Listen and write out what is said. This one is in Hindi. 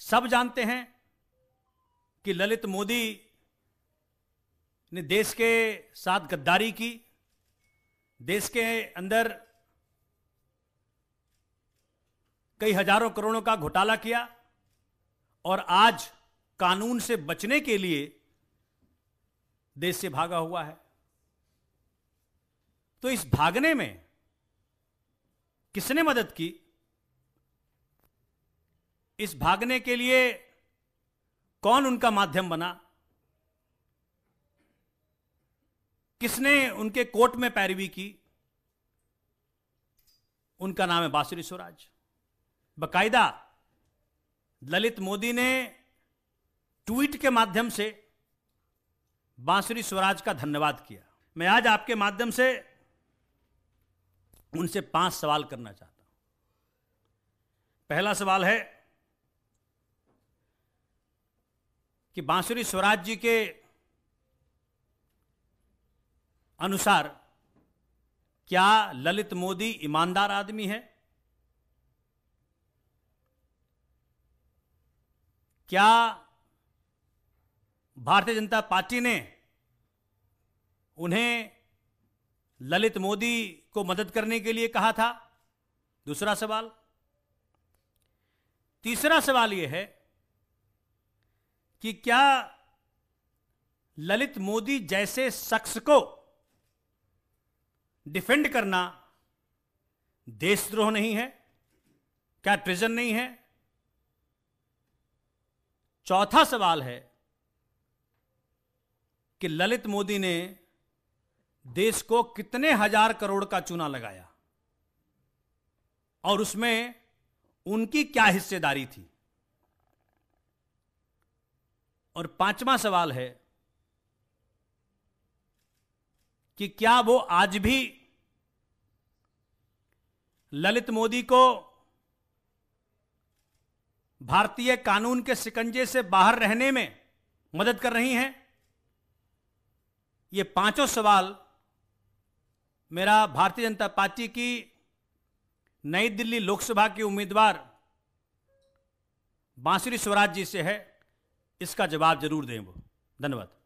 सब जानते हैं कि ललित मोदी ने देश के साथ गद्दारी की देश के अंदर कई हजारों करोड़ों का घोटाला किया और आज कानून से बचने के लिए देश से भागा हुआ है तो इस भागने में किसने मदद की इस भागने के लिए कौन उनका माध्यम बना किसने उनके कोर्ट में पैरवी की उनका नाम है बासुरी स्वराज बकायदा ललित मोदी ने ट्वीट के माध्यम से बांसुरी स्वराज का धन्यवाद किया मैं आज आपके माध्यम से उनसे पांच सवाल करना चाहता हूं पहला सवाल है कि बांसुरी स्वराज जी के अनुसार क्या ललित मोदी ईमानदार आदमी है क्या भारतीय जनता पार्टी ने उन्हें ललित मोदी को मदद करने के लिए कहा था दूसरा सवाल तीसरा सवाल यह है कि क्या ललित मोदी जैसे शख्स को डिफेंड करना देशद्रोह नहीं है क्या ट्रिजन नहीं है चौथा सवाल है कि ललित मोदी ने देश को कितने हजार करोड़ का चूना लगाया और उसमें उनकी क्या हिस्सेदारी थी और पांचवा सवाल है कि क्या वो आज भी ललित मोदी को भारतीय कानून के शिकंजे से बाहर रहने में मदद कर रही हैं ये पांचों सवाल मेरा भारतीय जनता पार्टी की नई दिल्ली लोकसभा की उम्मीदवार बांसुरी स्वराज जी से है इसका जवाब जरूर दें वो धन्यवाद